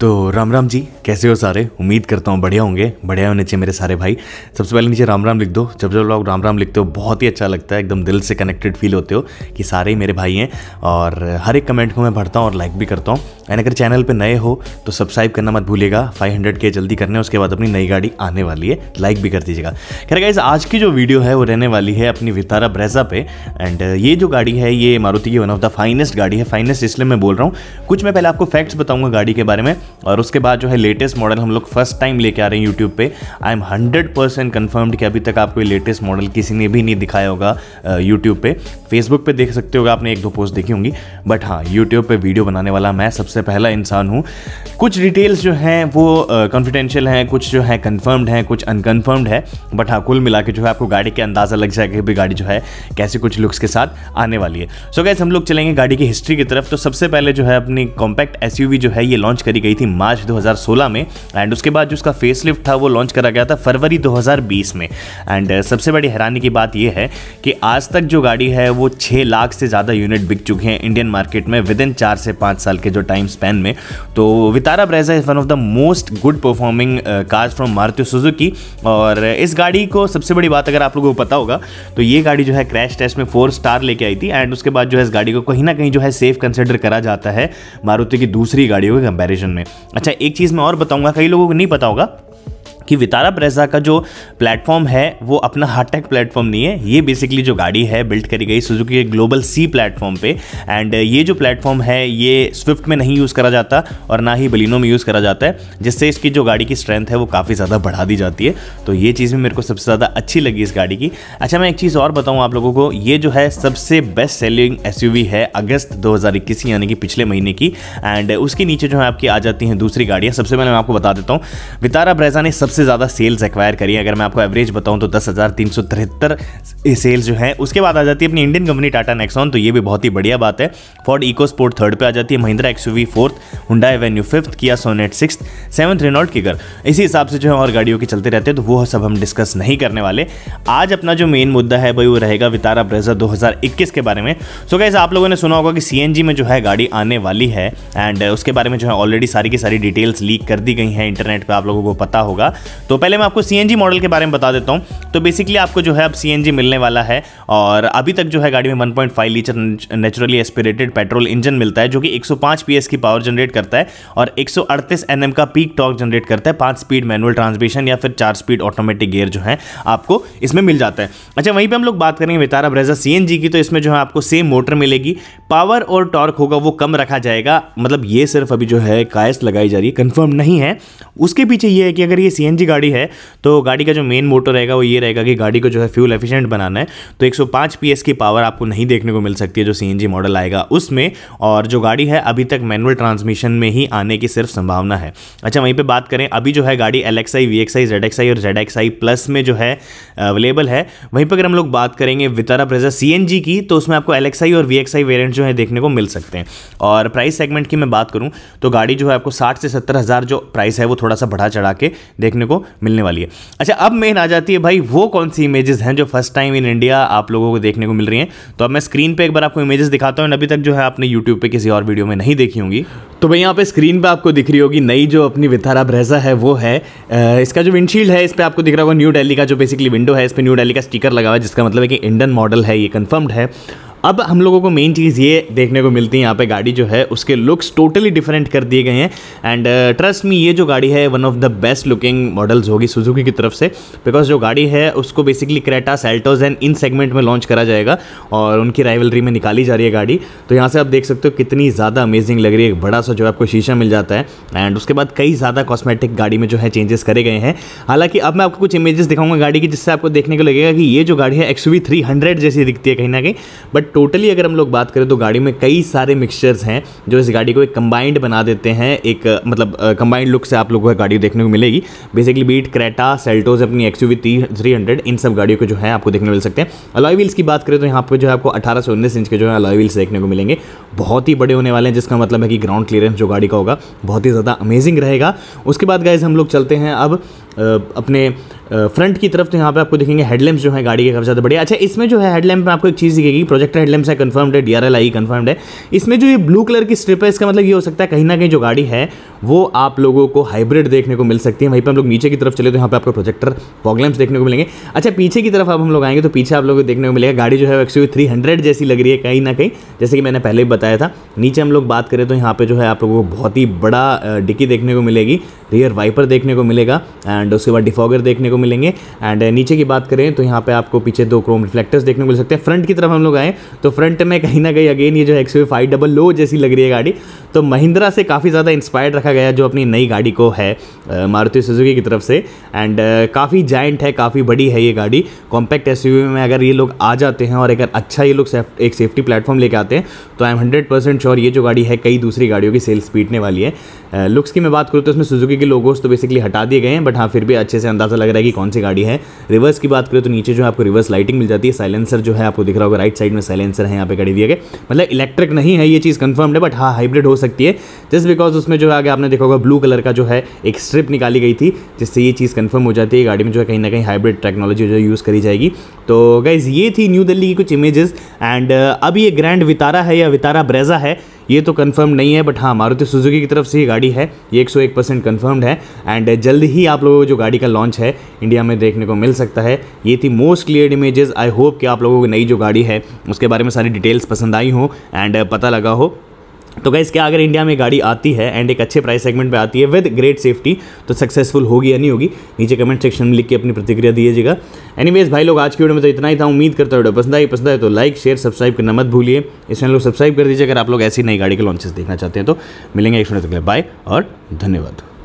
तो राम राम जी कैसे हो सारे उम्मीद करता हूँ बढ़िया होंगे बढ़िया होने चाहिए मेरे सारे भाई सबसे पहले नीचे राम राम लिख दो जब जब लोग राम राम लिखते हो बहुत ही अच्छा लगता है एकदम दिल से कनेक्टेड फील होते हो कि सारे ही मेरे भाई हैं और हर एक कमेंट को मैं भरता हूँ और लाइक भी करता हूँ एंड अगर चैनल पर नए हो तो सब्सक्राइब करना मत भूलिएगा 500 के जल्दी करने उसके बाद अपनी नई गाड़ी आने वाली है लाइक भी कर दीजिएगा खैर गाइज आज की जो वीडियो है वो रहने वाली है अपनी वितारा ब्रेजा पे एंड uh, ये जो गाड़ी है ये मारुति की वन ऑफ द फाइनेस्ट गाड़ी है फाइनेस्ट इसलिए मैं बोल रहा हूँ कुछ मैं पहले आपको फैक्ट्स बताऊंगा गाड़ी के बारे में और उसके बाद जो है लेटेस्ट मॉडल हम लोग फर्स्ट टाइम लेके आ रहे हैं यूट्यूब पे I am hundred percent confirmed कि अभी तक आपको लेटेस्ट मॉडल किसी ने भी नहीं दिखाया होगा यूट्यूब पर फेसबुक पर देख सकते होगा आपने एक दो पोस्ट देखी होंगी बट हाँ यूट्यूब पर वीडियो बनाने वाला मैं सबसे सबसे पहला इंसान हूँ कुछ डिटेल्स जो हैं वो कॉन्फिडेंशियल uh, हैं कुछ जो है कन्फर्म्ड हैं कुछ अनकन्फर्म्ड है बट हाँ कुल मिला के जो है आपको गाड़ी के अंदाज़ा लग जाएगा कि गाड़ी जो है कैसे कुछ लुक्स के साथ आने वाली है सो so गैस हम लोग चलेंगे गाड़ी की हिस्ट्री की तरफ तो सबसे पहले जो है अपनी कॉम्पैक्ट एस जो है ये लॉन्च करी गई थी मार्च दो में एंड उसके बाद जो उसका फेस था वो लॉन्च करा गया था फरवरी दो में एंड सबसे बड़ी हैरानी की बात यह है कि आज तक जो गाड़ी है वो छः लाख से ज़्यादा यूनिट बिक चुके हैं इंडियन मार्केट में विद इन चार से पाँच साल के जो टाइम टाइम स्पेन में तो Vitara Brezza is one of the most good performing cars from Maruti Suzuki और इस गाड़ी को सबसे बड़ी बात अगर आप लोगों को पता होगा तो ये गाड़ी जो है क्रैश टेस्ट में फोर स्टार लेके आई थी एंड उसके बाद जो है इस गाड़ी को कहीं ना कहीं जो है सेफ कंसिडर करा जाता है मारुति की दूसरी गाड़ियों के कंपेरिजन में अच्छा एक चीज़ मैं और बताऊँगा कई लोगों को नहीं पता होगा कि वितारा ब्रेजा का जो प्लेटफॉर्म है वो अपना टैक प्लेटफॉर्म नहीं है ये बेसिकली जो गाड़ी है बिल्ड करी गई सुजुकी के ग्लोबल सी प्लेटफॉर्म पे एंड ये जो प्लेटफॉर्म है ये स्विफ्ट में नहीं यूज़ करा जाता और ना ही बलिनो में यूज़ करा जाता है जिससे इसकी जो गाड़ी की स्ट्रेंथ है वो काफ़ी ज़्यादा बढ़ा दी जाती है तो ये चीज़ भी मेरे को सबसे ज़्यादा अच्छी लगी इस गाड़ी की अच्छा मैं एक चीज़ और बताऊँ आप लोगों को ये जो है सबसे बेस्ट सेलिंग एस है अगस्त दो यानी कि पिछले महीने की एंड उसके नीचे जो है आपकी आ जाती हैं दूसरी गाड़ियाँ सबसे पहले मैं आपको बता देता हूँ वितारा ब्रेजा ने सबसे सबसे ज़्यादा सेल्स एक्वायर करी है अगर मैं आपको एवरेज बताऊँ तो दस हज़ार तीन सौ तिहत्तर सेल्स जो है उसके बाद आ जाती है अपनी इंडियन कंपनी टाटा नेक्सॉन तो ये भी बहुत ही बढ़िया बात है फॉर्ड इको स्पोर्ट थर्ड पर आ जाती है Mahindra X V fourth Hyundai avenue fifth Kia Sonet six seventh Renault Kiger इसी हिसाब से जो है और गाड़ियों के चलते रहते हैं तो वो सब हम डिस्कस नहीं करने वाले आज अपना जो मेन मुद्दा है भाई वो रहेगा वितारा हज़ार 2021 के बारे में सो कैसे आप लोगों ने सुना होगा कि सी में जो है गाड़ी आने वाली है एंड उसके बारे में जो है ऑलरेडी सारी की सारी डिटेल्स लीक कर दी गई हैं इंटरनेट पर आप लोगों को पता होगा तो पहले मैं आपको सी मॉडल के बारे में बता देता हूँ तो बेसिकली आपको जो है अब सी मिलने वाला है और अभी तक जो है गाड़ी में 1.5 litre naturally aspirated petrol engine मिलता है जो कि 105 पीएस की पावर जनरेट करता है और एक सौ का पीक टॉक जनरेट करता है पाँच स्पीड मैनुअल ट्रांसमिशन या फिर चार स्पीड ऑटोमेटिक गियर जो है आपको इसमें मिल जाता है अच्छा वहीं पर हम लोग बात करेंगे वितारा ब्रेजा सी की तो इसमें जो है आपको सेम मोटर मिलेगी पावर और टॉर्क होगा वो कम रखा जाएगा मतलब ये सिर्फ अभी जो है कायस लगाई जा रही है कंफर्म नहीं है उसके पीछे ये है कि अगर ये सी गाड़ी है तो गाड़ी का जो मेन मोटर रहेगा वो ये रहेगा कि गाड़ी को जो है फ्यूल एफिशिएंट बनाना है तो 105 पीएस की पावर आपको नहीं देखने को मिल सकती है जो सी मॉडल आएगा उसमें और जो गाड़ी है अभी तक मैनुअल ट्रांसमिशन में ही आने की सिर्फ संभावना है अच्छा वहीं पर बात करें अभी जो है गाड़ी L X I V X I Z X I और जेड एक्स आई प्लस में जो है अवेलेबल है वहीं पर अगर हम लोग बात करेंगे वितारा प्रेजा सी की तो उसमें आपको एल और वी एक्स आई वेरियंट जो है देखने को मिल सकते हैं और प्राइस सेगमेंट की मैं बात करूँ तो गाड़ी जो है आपको साठ से सत्तर हज़ार जो प्राइस है वो थोड़ा सा बढ़ा चढ़ा के देखने को मिलने वाली है अच्छा अब मेन आ जाती है भाई वो कौन सी इमेजेस हैं जो फर्स्ट टाइम इन इंडिया आप लोगों को देखने को मिल रही हैं तो अब मैं स्क्रीन पर एक बार आपको इमेजेस दिखाता हूँ अभी तक जो है आपने यूट्यूब पर किसी और वीडियो में नहीं देखी होंगी तो भाई यहाँ पे स्क्रीन पे आपको दिख रही होगी नई जो अपनी विथारा ब्रेजा है वो है इसका जो विंडशील्ड है इस पर आपको दिख रहा होगा न्यू दिल्ली का जो बेसिकली विंडो है इस पर न्यू दिल्ली का स्टिकर लगा हुआ है जिसका मतलब है कि इंडियन मॉडल है ये कंफर्म्ड है अब हम लोगों को मेन चीज़ ये देखने को मिलती है यहाँ पे गाड़ी जो है उसके लुक्स टोटली डिफरेंट कर दिए गए हैं एंड ट्रस्ट मी ये जो गाड़ी है one of the best looking models होगी सुजुकी की तरफ से बिकॉज जो गाड़ी है उसको basically Creta Seltos and in segment में लॉन्च करा जाएगा और उनकी राइवलरी में निकाली जा रही है गाड़ी तो यहाँ से आप देख सकते हो कितनी ज़्यादा अमेजिंग लग रही है एक बड़ा सा जो आपको शीशा मिल जाता है एंड उसके बाद कई ज़्यादा कॉस्मेटिक गाड़ी में जो है चेंजेस करे गए हैं हालांकि अब मैं आपको कुछ इमेजेस दिखाऊंगा गाड़ी की जिससे आपको देखने को लगेगा कि ये जो गाड़ी है एक्स वी थ्री हंड्रेड जैसी दिखती है कहीं ना कहीं बट टोटली अगर हम लोग बात करें तो गाड़ी में कई सारे मिक्सचर्स हैं जो इस गाड़ी को एक कंबाइंड बना देते हैं एक मतलब कंबाइंड लुक से आप लोगों को गाड़ी देखने को मिलेगी बेसिकली बीट क्रेटा सेल्टोज अपनी एक्स थ्री हंड्रेड इन सब गाड़ियों को जो है आपको देखने मिल सकते हैं अलॉय व्हील्स की बात करें तो यहाँ पर जो है आपको अठारह सौ उन्नीस इंच के जो है अलॉय व्हील्स देखने को मिलेंगे बहुत ही बड़े होने वाले हैं जिसका मतलब है कि ग्राउंड क्लियरेंस जो गाड़ी का होगा बहुत ही ज़्यादा अमेजिंग रहेगा उसके बाद गाइज हम लोग चलते हैं अब अपने फ्रंट की तरफ तो यहाँ पे आपको देखेंगे हेडलैम्प जो है गाड़ी के काफ़ी ज़्यादा बढ़िया अच्छा इसमें जो है हेडलैम्प में आपको एक चीज़ दिखेगी प्रोजेक्टर हेडलैम्प है कन्फर्म्ड है डी आर एल आई कन्फर्म्ड है इसमें जो ये ब्लू कलर की स्ट्रिप है इसका मतलब ये हो सकता है कहीं ना कहीं जो गाड़ी है वो आप लोगों को हाइब्रिड देखने को मिल सकती है वहीं पर हम लोग नीचे की तरफ चले तो यहाँ पर आपको प्रोजेक्टर फॉगलैम्प्स देखने को मिलेंगे अच्छा पीछे की तरफ आप हम लोग आएंगे तो पीछे आप लोगों को देखने को मिलेगा गाड़ी जो है एक्स थ्री हंड्रेड जैसी लग रही है कहीं ना कहीं जैसे कि मैंने पहले भी बताया था नीचे हम लोग बात करें तो यहाँ पर जो है आप लोगों को बहुत ही बड़ा डिक्की देखने को मिलेगी रियर वाइपर देखने को मिलेगा एंड उसके बाद डिफॉगर देखने को मिलेंगे एंड uh, नीचे की बात करें तो यहाँ पे आपको पीछे दो क्रोम रिफ्लेक्टर्स देखने को मिल सकते हैं फ्रंट की तरफ हम लोग आए तो फ्रंट में कहीं ना कहीं अगेन ये जो एक्स फाइव डबल लो जैसी लग रही है गाड़ी तो महिंद्रा से काफ़ी ज़्यादा इंस्पायर्ड रखा गया जो अपनी नई गाड़ी को है मारुति सुजुकी की तरफ से एंड काफ़ी जाइंट है काफ़ी बड़ी है ये गाड़ी कॉम्पैक्ट एस में अगर ये लोग आ जाते हैं और अगर अच्छा ये लोग एक सेफ्टी प्लेटफॉर्म लेके आते हैं तो I am hundred percent sure ये जो गाड़ी है कई दूसरी गाड़ियों की सेल्स पीटने वाली है लुक्स की मैं बात करूँ तो इसमें सुजुकी के लोगोस तो बेसिकली हटा दिए गए हैं बट हाँ फिर भी अच्छे से अंदाज़ा लग रहा है कि कौन सी गाड़ी है रिवर्स की बात करें तो नीचे जो है आपको रिवर्स लाइटिंग मिल जाती है साइलेंसर जो है आपको दिख रहा होगा राइट साइड में साइलेंसर है यहाँ पे गाड़ी दिए गए मतलब इलेक्ट्रिक नहीं है ये चीज़ कन्फर्म है बट हाँ हाइब्रिड हो सकता सकती है जस्ट बिकॉज उसमें जो है आगे आपने देखा होगा ब्लू कलर का जो है एक स्ट्रिप निकाली गई थी जिससे ये चीज़ कन्फर्म हो जाती है गाड़ी में जो है कहीं ना कहीं हाइब्रिड टेक्नोलॉजी जो यूज़ करी जाएगी तो गाइज़ ये थी न्यू दिल्ली की कुछ इमेजेस एंड अब ये ग्रैंड वितारा है या वितारा ब्रेजा है ये तो कंफर्म नहीं है बट हाँ मारुति सुजुकी की तरफ से ये गाड़ी है ये 101 परसेंट कन्फर्म्ड है एंड uh, जल्द ही आप लोगों को जो गाड़ी का लॉन्च है इंडिया में देखने को मिल सकता है ये थी most clear images I hope कि आप लोगों को नई जो गाड़ी है उसके बारे में सारी डिटेल्स पसंद आई हो एंड uh, पता लगा हो तो गैस क्या अगर इंडिया में गाड़ी आती है एंड एक अच्छे प्राइस सेगमेंट पे आती है विद ग्रेट सेफ्टी तो सक्सेसफुल होगी या नहीं होगी नीचे कमेंट सेक्शन में लिख के अपनी प्रतिक्रिया दीजिएगा एनीवेज भाई लोग आज की वीडियो में तो इतना ही था उम्मीद करता हूँ पसंद आई पसंद आए तो लाइक शेयर सब्सक्राइब करना मत भूलिए इस चैनल को सब्सक्राइब कर दीजिए अगर आप लोग ऐसी नई गाड़ी के लॉन्चेस देखना चाहते हैं तो मिलेंगे एक तक बाय और धन्यवाद